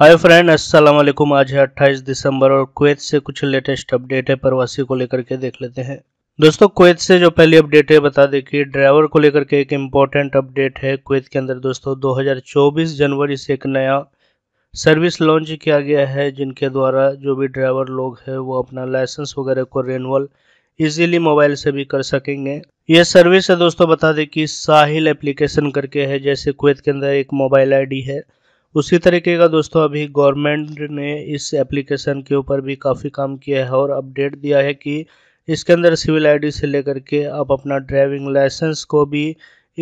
hi friend अस्सलाम वालेकुम आज है 28 दिसंबर और कुवैत से कुछ लेटेस्ट अपडेट है प्रवासी को लेकर के देख लेते हैं दोस्तों कुवैत से जो पहली अपडेट है बता दें कि ड्राइवर को लेकर के एक इम्पॉर्टेंट अपडेट है कुवैत के अंदर दोस्तों 2024 जनवरी से एक नया सर्विस लॉन्च किया गया है जिनके द्वारा जो भी ड्राइवर लोग हैं वो अपना लाइसेंस वगैरह को रेनअल ईजिली मोबाइल से भी कर सकेंगे यह सर्विस है दोस्तों बता दें कि साहिल एप्लीकेशन करके है जैसे कुवैत के अंदर एक मोबाइल आई है उसी तरीके का दोस्तों अभी गवर्नमेंट ने इस एप्लीकेशन के ऊपर भी काफ़ी काम किया है और अपडेट दिया है कि इसके अंदर सिविल आईडी से लेकर के आप अपना ड्राइविंग लाइसेंस को भी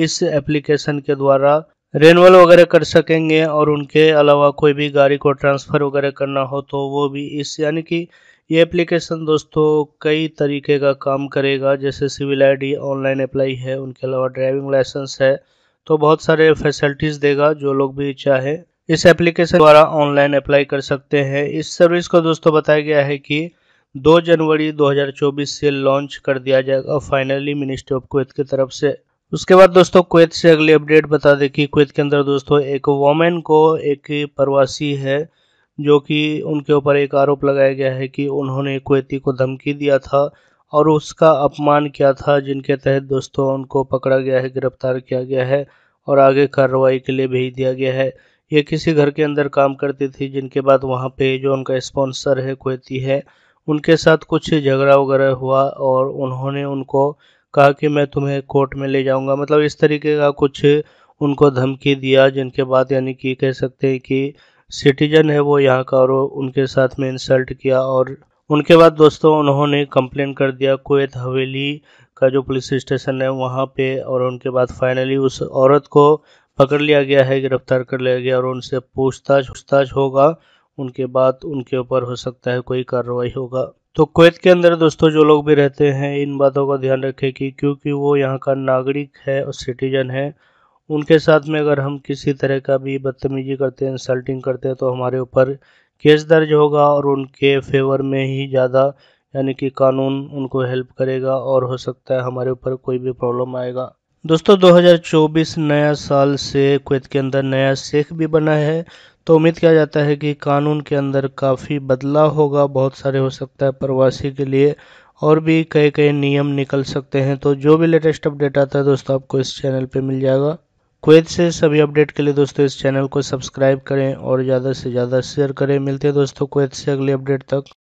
इस एप्लीकेशन के द्वारा रेनवल वगैरह कर सकेंगे और उनके अलावा कोई भी गाड़ी को ट्रांसफ़र वगैरह करना हो तो वो भी इस यानी कि ये एप्लीकेशन दोस्तों कई तरीके का काम करेगा जैसे सिविल आईडी ऑनलाइन अप्लाई है उनके अलावा ड्राइविंग लाइसेंस है तो बहुत सारे फैसिलिटीज़ देगा जो लोग भी चाहे इस एप्लीकेशन द्वारा ऑनलाइन अप्लाई कर सकते हैं इस सर्विस को दोस्तों बताया गया है कि 2 जनवरी 2024 से लॉन्च कर दिया जाएगा फाइनली मिनिस्ट्री ऑफ कुवैत की तरफ से उसके बाद दोस्तों कुवैत से अगली अपडेट बता दें कि कुवैत के अंदर दोस्तों एक वोमेन को एक प्रवासी है जो कि उनके ऊपर एक आरोप लगाया गया है कि उन्होंने कुवैती को धमकी दिया था और उसका अपमान किया था जिनके तहत दोस्तों उनको पकड़ा गया है गिरफ्तार किया गया है और आगे कार्रवाई के लिए भेज दिया गया है ये किसी घर के अंदर काम करती थी जिनके बाद वहाँ पे जो उनका स्पॉन्सर है कोती है उनके साथ कुछ झगड़ा वगैरह हुआ और उन्होंने उनको कहा कि मैं तुम्हें कोर्ट में ले जाऊंगा मतलब इस तरीके का कुछ उनको धमकी दिया जिनके बाद यानी कि कह सकते हैं कि सिटीजन है वो यहाँ का और उनके साथ में इंसल्ट किया और उनके बाद दोस्तों उन्होंने कंप्लेन कर दिया कुत हवेली का जो पुलिस स्टेशन है वहाँ पे और उनके बाद फाइनली उस औरत को पकड़ लिया गया है गिरफ्तार कर लिया गया और उनसे पूछताछ पूछताछ होगा उनके बाद उनके ऊपर हो सकता है कोई कार्रवाई होगा तो कुवैत के अंदर दोस्तों जो लोग भी रहते हैं इन बातों का ध्यान रखें कि क्योंकि वो यहाँ का नागरिक है और सिटीजन है उनके साथ में अगर हम किसी तरह का भी बदतमीजी करते हैं इंसल्टिंग करते हैं तो हमारे ऊपर केस दर्ज होगा और उनके फेवर में ही ज़्यादा यानी कि कानून उनको हेल्प करेगा और हो सकता है हमारे ऊपर कोई भी प्रॉब्लम आएगा दोस्तों 2024 नया साल से कुवैत के अंदर नया शेख भी बना है तो उम्मीद किया जाता है कि कानून के अंदर काफ़ी बदलाव होगा बहुत सारे हो सकता है प्रवासी के लिए और भी कई कई नियम निकल सकते हैं तो जो भी लेटेस्ट अपडेट आता है दोस्तों आपको इस चैनल पे मिल जाएगा कुवैत से सभी अपडेट के लिए दोस्तों इस चैनल को सब्सक्राइब करें और ज़्यादा से ज़्यादा शेयर करें मिलते हैं दोस्तों कुवैत से अगले अपडेट तक